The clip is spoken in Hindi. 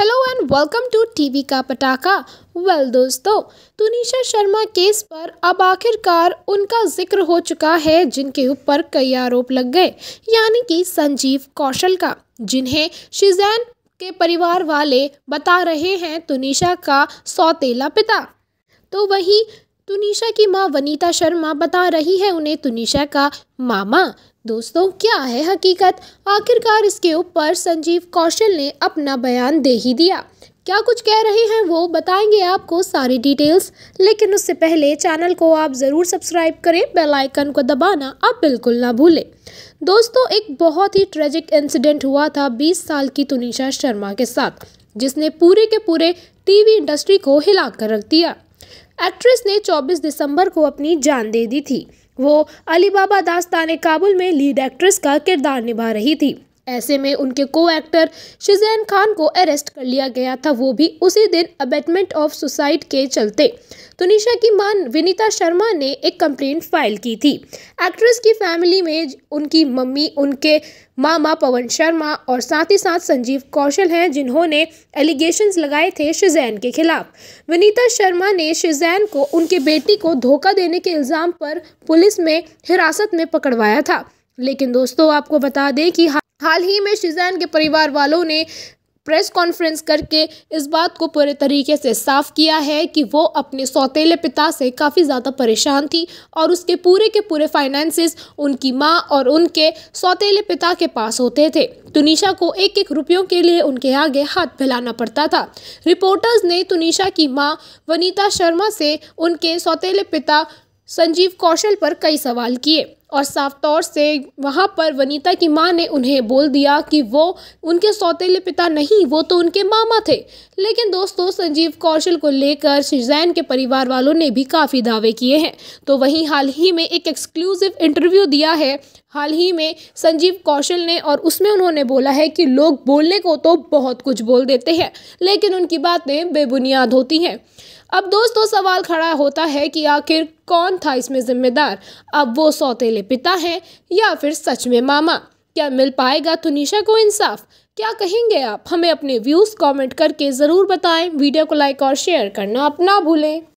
hello and welcome to TV का पटाखा वेल well, दोस्तों तुनिशा शर्मा केस पर अब आखिरकार उनका जिक्र हो चुका है जिनके ऊपर कई आरोप लग गए यानी कि संजीव कौशल का जिन्हें शिजैन के परिवार वाले बता रहे हैं तुनिशा का सौतेला पिता तो वहीं तुनिशा की माँ वनीता शर्मा बता रही है उन्हें तुनिशा का मामा दोस्तों क्या है हकीकत आखिरकार इसके ऊपर संजीव कौशल ने अपना बयान दे ही दिया क्या कुछ कह रहे हैं वो बताएंगे आपको सारी डिटेल्स लेकिन उससे पहले चैनल को आप ज़रूर सब्सक्राइब करें बेल आइकन को दबाना आप बिल्कुल ना भूलें दोस्तों एक बहुत ही ट्रेजिक इंसिडेंट हुआ था 20 साल की तुनिशा शर्मा के साथ जिसने पूरे के पूरे टीवी इंडस्ट्री को हिलाकर रख दिया एक्ट्रेस ने 24 दिसंबर को अपनी जान दे दी थी वो अलीबाबा दास्तान काबुल में लीड एक्ट्रेस का किरदार निभा रही थी ऐसे में उनके को एक्टर शिजैन खान को अरेस्ट कर लिया गया था वो भी उसी दिन अबेटमेंट ऑफ सुसाइड के चलते तुनिशा की मां विनीता शर्मा ने एक कंप्लेंट फाइल की थी एक्ट्रेस की फैमिली में उनकी मम्मी उनके मामा पवन शर्मा और साथ ही साथ संजीव कौशल हैं जिन्होंने एलिगेशंस लगाए थे शिजैन के खिलाफ विनीता शर्मा ने शिजैन को उनके बेटी को धोखा देने के इल्ज़ाम पर पुलिस में हिरासत में पकड़वाया था लेकिन दोस्तों आपको बता दें कि हाल ही में शिजैन के परिवार वालों ने प्रेस कॉन्फ्रेंस करके इस बात को पूरे तरीके से साफ किया है कि वो अपने सौतेले पिता से काफ़ी ज़्यादा परेशान थी और उसके पूरे के पूरे फाइनेंसेस उनकी माँ और उनके सौतेले पिता के पास होते थे तुनिशा को एक एक रुपयों के लिए उनके आगे हाथ फैलाना पड़ता था रिपोर्टर्स ने तुनिशा की माँ वनीता शर्मा से उनके सौतेले पिता संजीव कौशल पर कई सवाल किए और साफ तौर से वहाँ पर वनीता की माँ ने उन्हें बोल दिया कि वो उनके सौतेले पिता नहीं वो तो उनके मामा थे लेकिन दोस्तों संजीव कौशल को लेकर शिजैन के परिवार वालों ने भी काफ़ी दावे किए हैं तो वहीं हाल ही में एक एक्सक्लूसिव इंटरव्यू दिया है हाल ही में संजीव कौशल ने और उसमें उन्होंने बोला है कि लोग बोलने को तो बहुत कुछ बोल देते हैं लेकिन उनकी बातें बेबुनियाद होती हैं अब दोस्तों सवाल खड़ा होता है कि आखिर कौन था इसमें जिम्मेदार अब वो सौतेले पिता हैं या फिर सच में मामा क्या मिल पाएगा तुनिशा तो को इंसाफ क्या कहेंगे आप हमें अपने व्यूज़ कमेंट करके ज़रूर बताएं वीडियो को लाइक और शेयर करना अपना भूलें